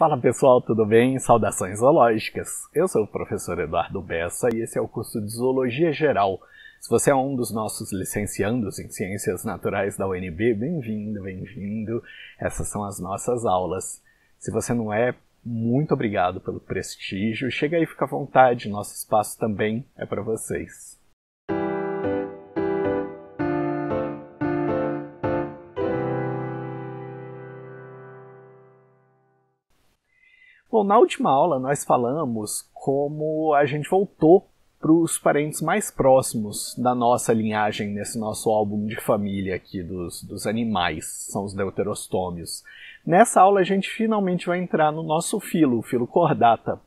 Fala pessoal, tudo bem? Saudações zoológicas! Eu sou o professor Eduardo Bessa e esse é o curso de Zoologia Geral. Se você é um dos nossos licenciandos em Ciências Naturais da UNB, bem-vindo, bem-vindo. Essas são as nossas aulas. Se você não é, muito obrigado pelo prestígio. Chega aí, fica à vontade, nosso espaço também é para vocês. Bom, na última aula nós falamos como a gente voltou para os parentes mais próximos da nossa linhagem nesse nosso álbum de família aqui dos, dos animais, são os deuterostômios. Nessa aula a gente finalmente vai entrar no nosso filo, o filo cordata.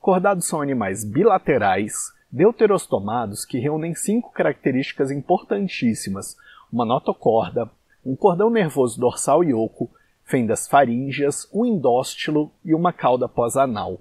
Cordados são animais bilaterais, deuterostomados, que reúnem cinco características importantíssimas: uma notocorda, um cordão nervoso dorsal e oco, fendas faríngeas, um endóstilo e uma cauda pós-anal.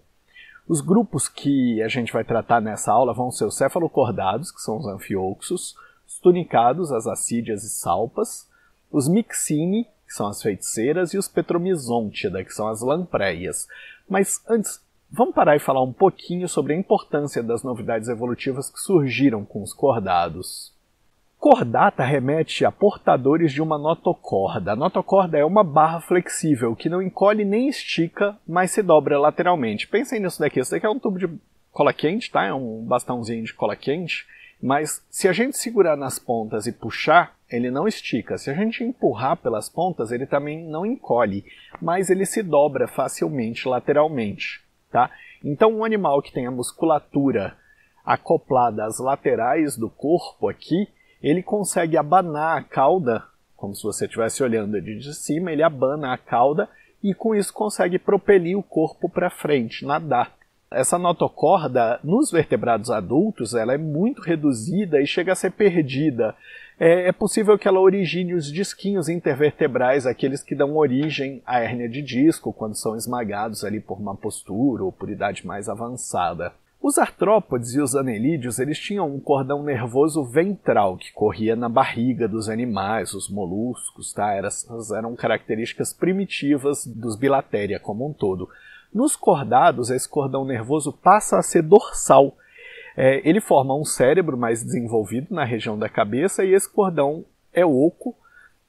Os grupos que a gente vai tratar nessa aula vão ser os cefalocordados, que são os anfioxos, os tunicados, as acídeas e salpas, os mixine, que são as feiticeiras, e os petromizontidae, que são as lampreias. Mas antes, vamos parar e falar um pouquinho sobre a importância das novidades evolutivas que surgiram com os cordados. Cordata remete a portadores de uma notocorda. A notocorda é uma barra flexível que não encolhe nem estica, mas se dobra lateralmente. Pensem nisso daqui. Isso daqui é um tubo de cola quente, tá? É um bastãozinho de cola quente. Mas se a gente segurar nas pontas e puxar, ele não estica. Se a gente empurrar pelas pontas, ele também não encolhe, mas ele se dobra facilmente lateralmente, tá? Então, um animal que tem a musculatura acoplada às laterais do corpo aqui, ele consegue abanar a cauda, como se você estivesse olhando de cima, ele abana a cauda e com isso consegue propelir o corpo para frente, nadar. Essa notocorda, nos vertebrados adultos, ela é muito reduzida e chega a ser perdida. É, é possível que ela origine os disquinhos intervertebrais, aqueles que dão origem à hérnia de disco, quando são esmagados ali por uma postura ou por idade mais avançada. Os artrópodes e os anelídeos eles tinham um cordão nervoso ventral que corria na barriga dos animais, os moluscos, tá? Essas eram características primitivas dos bilatéria como um todo. Nos cordados, esse cordão nervoso passa a ser dorsal. É, ele forma um cérebro mais desenvolvido na região da cabeça e esse cordão é oco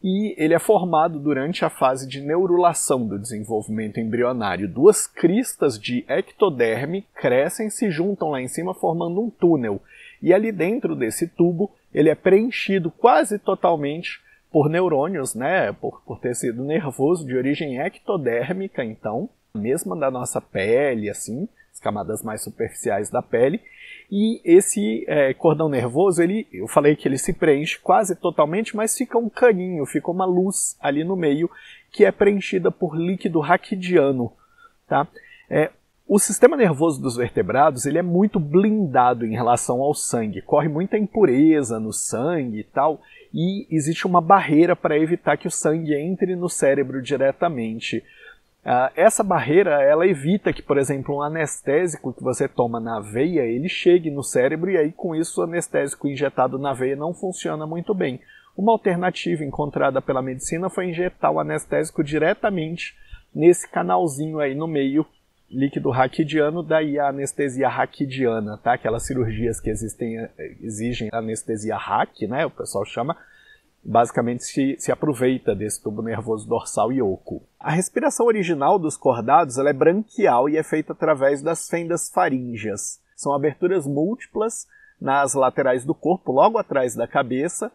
e ele é formado durante a fase de neurulação do desenvolvimento embrionário. Duas cristas de ectoderme crescem, e se juntam lá em cima, formando um túnel. E ali dentro desse tubo, ele é preenchido quase totalmente por neurônios, né, por, por tecido nervoso de origem ectodérmica, então, mesma da nossa pele, assim, as camadas mais superficiais da pele. E esse é, cordão nervoso, ele, eu falei que ele se preenche quase totalmente, mas fica um caninho, fica uma luz ali no meio que é preenchida por líquido raquidiano. Tá? É, o sistema nervoso dos vertebrados ele é muito blindado em relação ao sangue, corre muita impureza no sangue e tal, e existe uma barreira para evitar que o sangue entre no cérebro diretamente. Ah, essa barreira ela evita que, por exemplo, um anestésico que você toma na veia ele chegue no cérebro e aí com isso o anestésico injetado na veia não funciona muito bem. Uma alternativa encontrada pela medicina foi injetar o anestésico diretamente nesse canalzinho aí no meio líquido raquidiano, daí a anestesia raquidiana, tá? Aquelas cirurgias que existem eh, exigem anestesia raque, né? O pessoal chama basicamente se, se aproveita desse tubo nervoso dorsal e oco. A respiração original dos cordados é branquial e é feita através das fendas faríngeas. São aberturas múltiplas nas laterais do corpo, logo atrás da cabeça,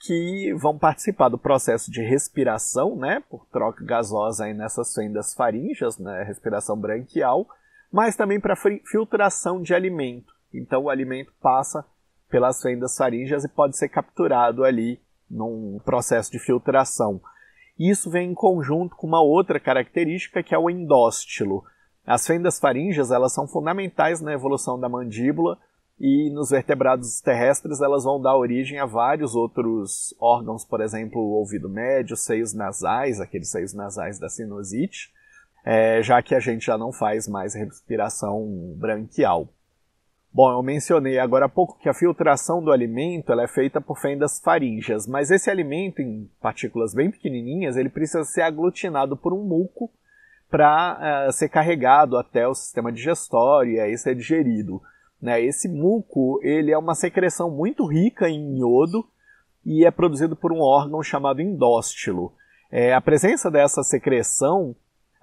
que vão participar do processo de respiração, né, por troca gasosa aí nessas fendas faríngeas, né, respiração branquial, mas também para filtração de alimento. Então o alimento passa pelas fendas faríngeas e pode ser capturado ali num processo de filtração. Isso vem em conjunto com uma outra característica que é o endóstilo. As fendas faríngeas elas são fundamentais na evolução da mandíbula e nos vertebrados terrestres elas vão dar origem a vários outros órgãos, por exemplo, o ouvido médio, seios nasais, aqueles seios nasais da sinusite, é, já que a gente já não faz mais respiração branquial. Bom, eu mencionei agora há pouco que a filtração do alimento ela é feita por fendas faríngeas, mas esse alimento, em partículas bem pequenininhas, ele precisa ser aglutinado por um muco para uh, eh, ser carregado até o sistema digestório e aí ser digerido. Né? Esse muco ele é uma secreção muito rica em iodo e é produzido por um órgão chamado endóstilo. É, a presença dessa secreção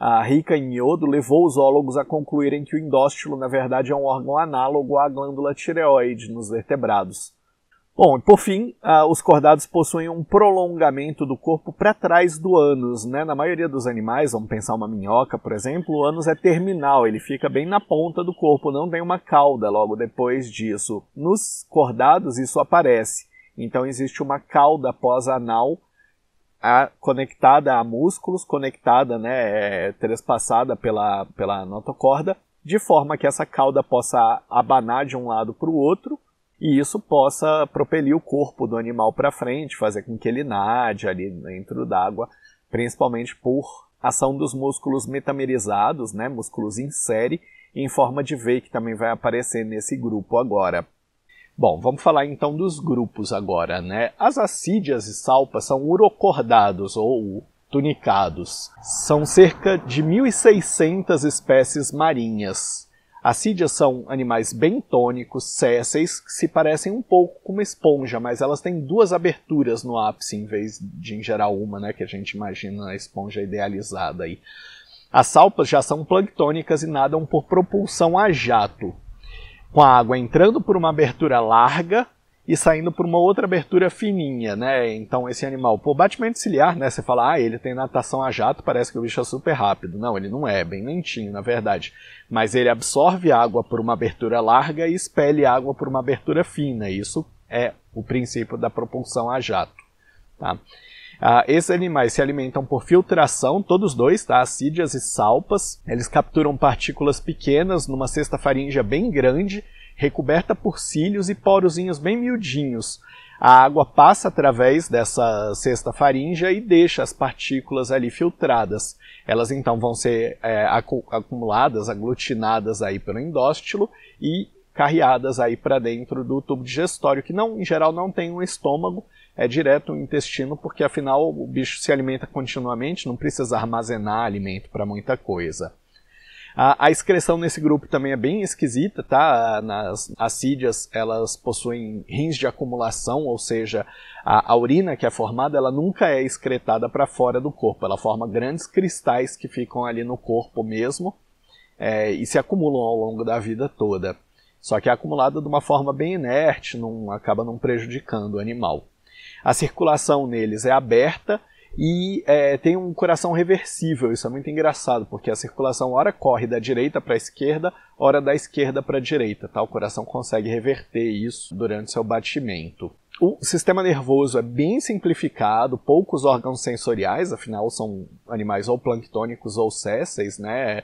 a rica em iodo levou os ólogos a concluírem que o endóstilo, na verdade, é um órgão análogo à glândula tireoide nos vertebrados. Bom, e por fim, ah, os cordados possuem um prolongamento do corpo para trás do ânus. Né? Na maioria dos animais, vamos pensar uma minhoca, por exemplo, o ânus é terminal, ele fica bem na ponta do corpo, não tem uma cauda logo depois disso. Nos cordados isso aparece, então existe uma cauda pós-anal a, conectada a músculos, conectada, né, é, trespassada pela, pela notocorda, de forma que essa cauda possa abanar de um lado para o outro e isso possa propelir o corpo do animal para frente, fazer com que ele nade ali dentro d'água, principalmente por ação dos músculos metamerizados, né, músculos em série, em forma de V que também vai aparecer nesse grupo agora. Bom, vamos falar então dos grupos agora, né? As acídeas e salpas são urocordados ou tunicados. São cerca de 1.600 espécies marinhas. Acídeas são animais bem tônicos, césseis, que se parecem um pouco com uma esponja, mas elas têm duas aberturas no ápice em vez de, em geral, uma, né, que a gente imagina a esponja idealizada aí. As salpas já são planctônicas e nadam por propulsão a jato com a água entrando por uma abertura larga e saindo por uma outra abertura fininha, né? Então esse animal, pô, batimento ciliar, né? Você fala, ah, ele tem natação a jato, parece que o bicho é super rápido. Não, ele não é, é bem lentinho, na verdade. Mas ele absorve água por uma abertura larga e expele água por uma abertura fina. Isso é o princípio da propulsão a jato, tá? Ah, esses animais se alimentam por filtração, todos dois, tá? Acídeas e salpas. Eles capturam partículas pequenas numa cesta faríngea bem grande, recoberta por cílios e porozinhos bem miudinhos. A água passa através dessa cesta faríngea e deixa as partículas ali filtradas. Elas então vão ser é, acumuladas, aglutinadas aí pelo endóstilo e carreadas aí para dentro do tubo digestório, que não, em geral não tem um estômago, é direto o intestino, porque afinal o bicho se alimenta continuamente, não precisa armazenar alimento para muita coisa. A, a, excreção nesse grupo também é bem esquisita, tá? Nas assídias, elas possuem rins de acumulação, ou seja, a, a urina que é formada, ela nunca é excretada para fora do corpo, ela forma grandes cristais que ficam ali no corpo mesmo é, e se acumulam ao longo da vida toda. Só que é acumulada de uma forma bem inerte, não acaba não prejudicando o animal a circulação neles é aberta e é, tem um coração reversível. Isso é muito engraçado, porque a circulação ora corre da direita para a esquerda, ora da esquerda para a direita. Tá? O coração consegue reverter isso durante seu batimento. O sistema nervoso é bem simplificado, poucos órgãos sensoriais, afinal são animais ou planctônicos ou sésseis, né?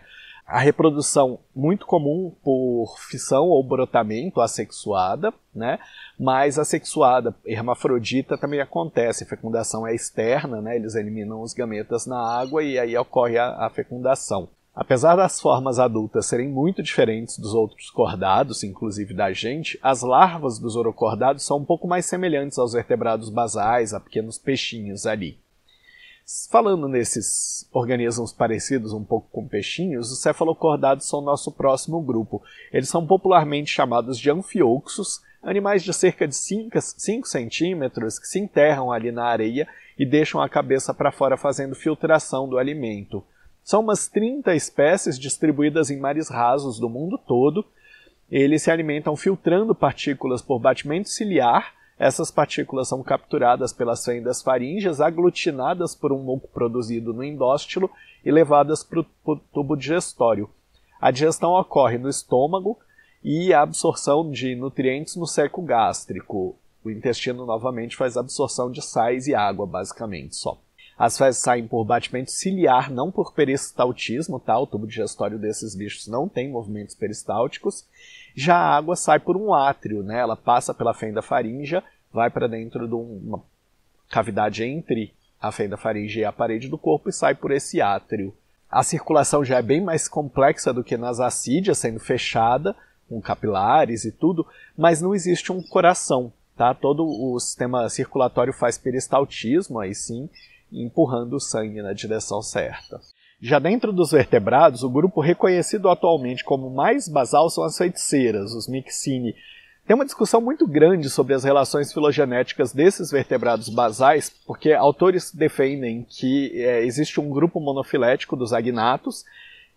a reprodução muito comum por fissão ou brotamento assexuada, né? Mas assexuada, hermafrodita também acontece, a fecundação é externa, né? Eles eliminam os gametas na água e aí ocorre a, a fecundação. Apesar das formas adultas serem muito diferentes dos outros cordados, inclusive da gente, as larvas dos orocordados são um pouco mais semelhantes aos vertebrados basais, a pequenos peixinhos ali. Falando nesses organismos parecidos um pouco com peixinhos, os cefalocordados são nosso próximo grupo. Eles são popularmente chamados de anfioxos, animais de cerca de 5, 5 centímetros que se enterram ali na areia e deixam a cabeça para fora fazendo filtração do alimento. São umas 30 espécies distribuídas em mares rasos do mundo todo. Eles se alimentam filtrando partículas por batimento ciliar essas partículas são capturadas pelas fendas faríngeas, aglutinadas por um muco produzido no endóstilo e levadas para o tubo digestório. A digestão ocorre no estômago e a absorção de nutrientes no seco gástrico. O intestino novamente faz absorção de sais e água, basicamente só. As fezes saem por batimento ciliar, não por peristaltismo, tá? O tubo digestório desses bichos não tem movimentos peristálticos já a água sai por um átrio, né? Ela passa pela fenda faríngea, vai para dentro de uma cavidade entre a fenda faríngea e a parede do corpo e sai por esse átrio. A circulação já é bem mais complexa do que nas acídeas, sendo fechada, com capilares e tudo, mas não existe um coração, tá? Todo o sistema circulatório faz peristaltismo, aí sim, empurrando o sangue na direção certa. Já dentro dos vertebrados, o grupo reconhecido atualmente como mais basal são as feiticeiras, os Mixini. Tem uma discussão muito grande sobre as relações filogenéticas desses vertebrados basais, porque autores defendem que é, existe um grupo monofilético dos agnatos,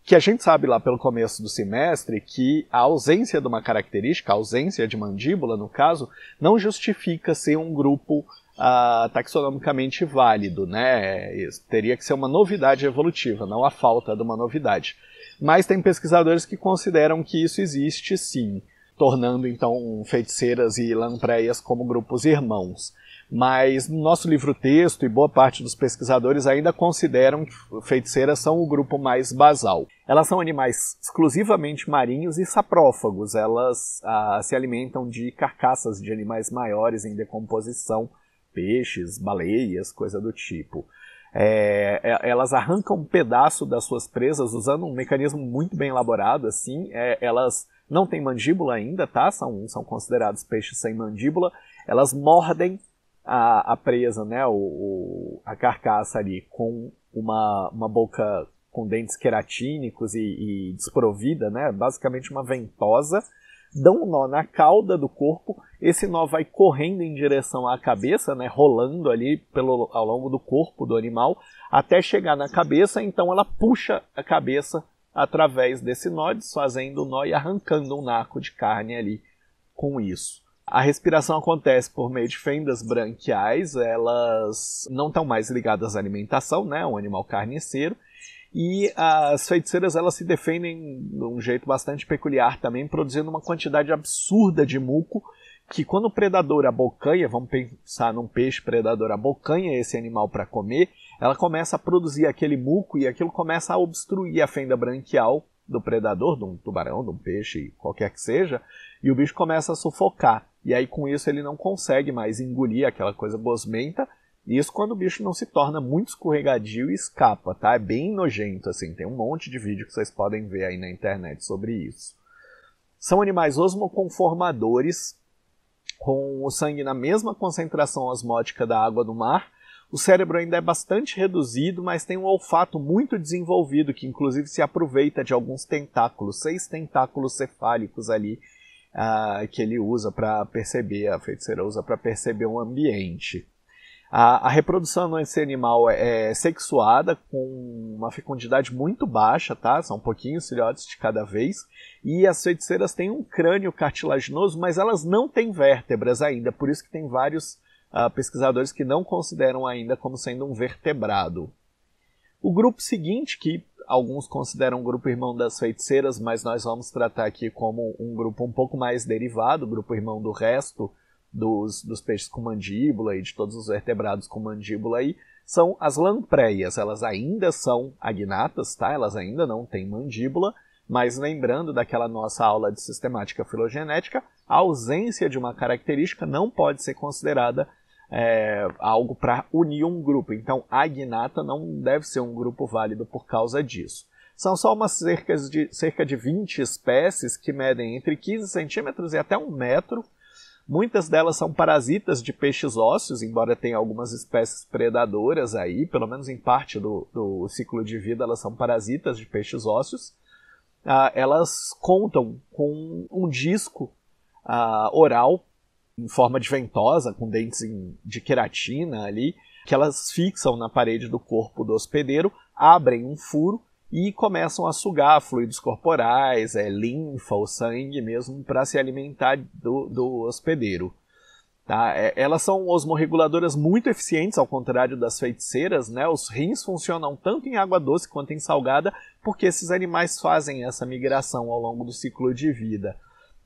que a gente sabe lá pelo começo do semestre que a ausência de uma característica, a ausência de mandíbula, no caso, não justifica ser um grupo uh, taxonomicamente válido, né? Isso teria que ser uma novidade evolutiva, não a falta de uma novidade. Mas tem pesquisadores que consideram que isso existe sim, tornando então feiticeiras e lampreias como grupos irmãos. Mas no nosso livro-texto e boa parte dos pesquisadores ainda consideram que feiticeiras são o grupo mais basal. Elas são animais exclusivamente marinhos e saprófagos. Elas ah, se alimentam de carcaças de animais maiores em decomposição peixes, baleias, coisa do tipo. É, é, elas arrancam um pedaço das suas presas usando um mecanismo muito bem elaborado, assim. É, elas não têm mandíbula ainda, tá? São, são considerados peixes sem mandíbula. Elas mordem a, a presa, né? O, o, a carcaça ali com uma, uma boca com dentes queratínicos e, e desprovida, né? Basicamente uma ventosa dão um nó na cauda do corpo, esse nó vai correndo em direção à cabeça, né, rolando ali pelo, ao longo do corpo do animal, até chegar na cabeça, então ela puxa a cabeça através desse nó, desfazendo o nó e arrancando um naco de carne ali com isso. A respiração acontece por meio de fendas branquiais, elas não estão mais ligadas à alimentação, né, um animal carniceiro, e as feiticeiras elas se defendem de um jeito bastante peculiar também, produzindo uma quantidade absurda de muco que quando o predador abocanha, vamos pensar num peixe predador abocanha esse animal para comer, ela começa a produzir aquele muco e aquilo começa a obstruir a fenda branquial do predador, de um tubarão, de um peixe, qualquer que seja, e o bicho começa a sufocar. E aí com isso ele não consegue mais engolir aquela coisa gosmenta isso quando o bicho não se torna muito escorregadio e escapa, tá? É bem nojento, assim. Tem um monte de vídeo que vocês podem ver aí na internet sobre isso. São animais osmoconformadores, com o sangue na mesma concentração osmótica da água do mar. O cérebro ainda é bastante reduzido, mas tem um olfato muito desenvolvido, que inclusive se aproveita de alguns tentáculos, seis tentáculos cefálicos ali, uh, que ele usa para perceber, a feiticeira usa para perceber o ambiente. A, a reprodução desse animal é, é sexuada com uma fecundidade muito baixa, tá? São pouquinhos filhotes de cada vez. E as feiticeiras têm um crânio cartilaginoso, mas elas não têm vértebras ainda, por isso que tem vários uh, pesquisadores que não consideram ainda como sendo um vertebrado. O grupo seguinte, que alguns consideram o grupo irmão das feiticeiras, mas nós vamos tratar aqui como um grupo um pouco mais derivado, grupo irmão do resto, dos, dos peixes com mandíbula e de todos os vertebrados com mandíbula aí, são as lampreias. Elas ainda são agnatas, tá? Elas ainda não têm mandíbula, mas lembrando daquela nossa aula de sistemática filogenética, a ausência de uma característica não pode ser considerada é, algo para unir um grupo. Então, agnata não deve ser um grupo válido por causa disso. São só umas cerca de, cerca de 20 espécies que medem entre 15 centímetros e até um metro Muitas delas são parasitas de peixes ósseos, embora tenha algumas espécies predadoras aí, pelo menos em parte do, do ciclo de vida elas são parasitas de peixes ósseos. Ah, elas contam com um disco ah, oral em forma de ventosa, com dentes em, de queratina ali, que elas fixam na parede do corpo do hospedeiro, abrem um furo e começam a sugar fluidos corporais, é, linfa ou sangue mesmo, para se alimentar do, do hospedeiro. Tá? É, elas são osmorreguladoras muito eficientes, ao contrário das feiticeiras. Né? Os rins funcionam tanto em água doce quanto em salgada, porque esses animais fazem essa migração ao longo do ciclo de vida.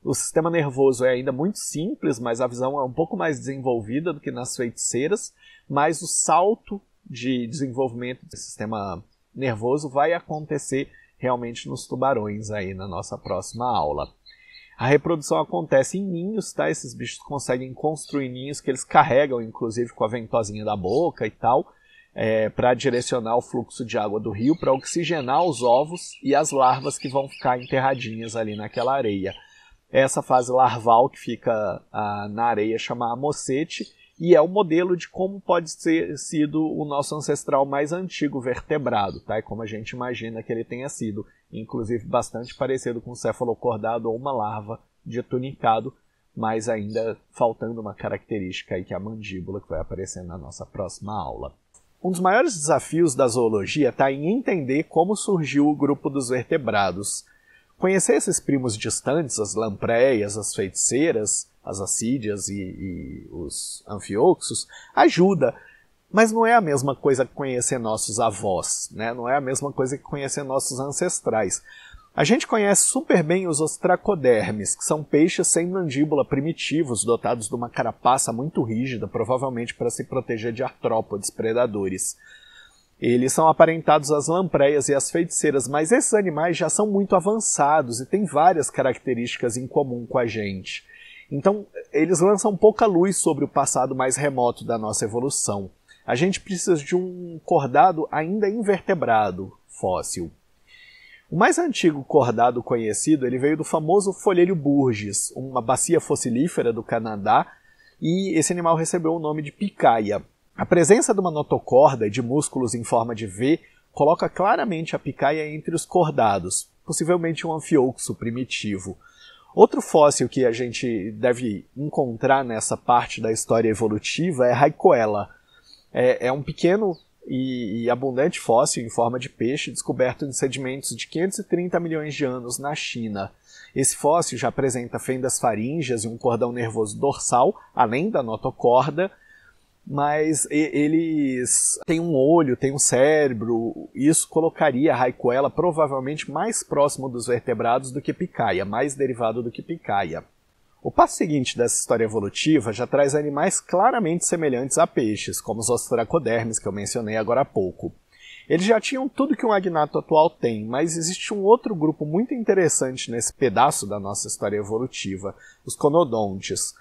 O sistema nervoso é ainda muito simples, mas a visão é um pouco mais desenvolvida do que nas feiticeiras. Mas o salto de desenvolvimento do sistema nervoso vai acontecer realmente nos tubarões aí na nossa próxima aula. A reprodução acontece em ninhos, tá? Esses bichos conseguem construir ninhos que eles carregam, inclusive com a ventosinha da boca e tal, é, para direcionar o fluxo de água do rio, para oxigenar os ovos e as larvas que vão ficar enterradinhas ali naquela areia. Essa fase larval que fica ah, na areia chama mocete, e é o modelo de como pode ser sido o nosso ancestral mais antigo vertebrado, tá? E como a gente imagina que ele tenha sido, inclusive bastante parecido com um cefalocordado ou uma larva de tunicado, mas ainda faltando uma característica aí que é a mandíbula que vai aparecer na nossa próxima aula. Um dos maiores desafios da zoologia está em entender como surgiu o grupo dos vertebrados. Conhecer esses primos distantes, as lampreias, as feiticeiras, as assídias e, e os anfioxos, ajuda, mas não é a mesma coisa que conhecer nossos avós, né? não é a mesma coisa que conhecer nossos ancestrais. A gente conhece super bem os ostracodermes, que são peixes sem mandíbula primitivos, dotados de uma carapaça muito rígida, provavelmente para se proteger de artrópodes predadores. Eles são aparentados às lampreias e às feiticeiras, mas esses animais já são muito avançados e têm várias características em comum com a gente. Então, eles lançam pouca luz sobre o passado mais remoto da nossa evolução. A gente precisa de um cordado ainda invertebrado fóssil. O mais antigo cordado conhecido ele veio do famoso folhelho Burgess, uma bacia fossilífera do Canadá, e esse animal recebeu o nome de picaia, a presença de uma notocorda e de músculos em forma de V coloca claramente a picaia entre os cordados, possivelmente um anfioxo primitivo. Outro fóssil que a gente deve encontrar nessa parte da história evolutiva é Raicoela. É, é um pequeno e, e, abundante fóssil em forma de peixe descoberto em sedimentos de 530 milhões de anos na China. Esse fóssil já apresenta fendas faríngeas e um cordão nervoso dorsal, além da notocorda, mas eles têm um olho, têm um cérebro, isso colocaria a Raicoela provavelmente mais próximo dos vertebrados do que Picaia, mais derivado do que Picaia. O passo seguinte dessa história evolutiva já traz animais claramente semelhantes a peixes, como os ostracodermes que eu mencionei agora há pouco. Eles já tinham tudo que um agnato atual tem, mas existe um outro grupo muito interessante nesse pedaço da nossa história evolutiva, os conodontes.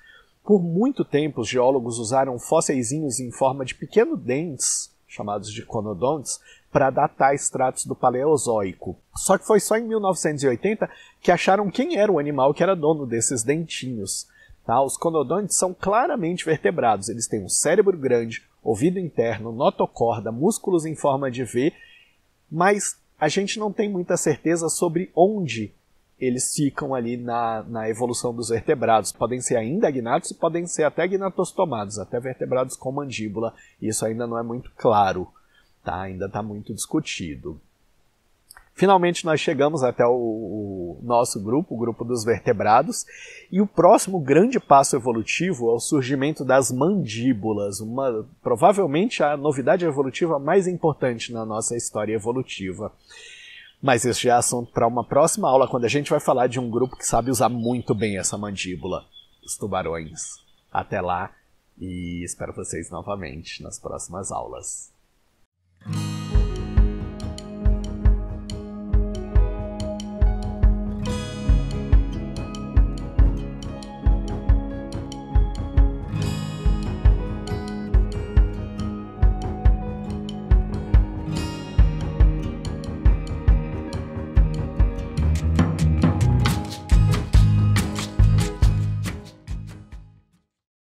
Por muito tempo, os geólogos usaram fósseis em forma de pequenos dentes, chamados de conodontes, para datar extratos do Paleozoico. Só que foi só em 1980 que acharam quem era o animal que era dono desses dentinhos. Tá? Os conodontes são claramente vertebrados, eles têm um cérebro grande, ouvido interno, notocorda, músculos em forma de V, mas a gente não tem muita certeza sobre onde eles ficam ali na, na evolução dos vertebrados. Podem ser ainda agnatos e podem ser até gnatostomados, até vertebrados com mandíbula. Isso ainda não é muito claro, tá? ainda está muito discutido. Finalmente nós chegamos até o, o, nosso grupo, o grupo dos vertebrados, e o próximo grande passo evolutivo é o surgimento das mandíbulas, uma provavelmente a novidade evolutiva mais importante na nossa história evolutiva. Mas esse já é assunto para uma próxima aula, quando a gente vai falar de um grupo que sabe usar muito bem essa mandíbula, os tubarões. Até lá e espero vocês novamente nas próximas aulas.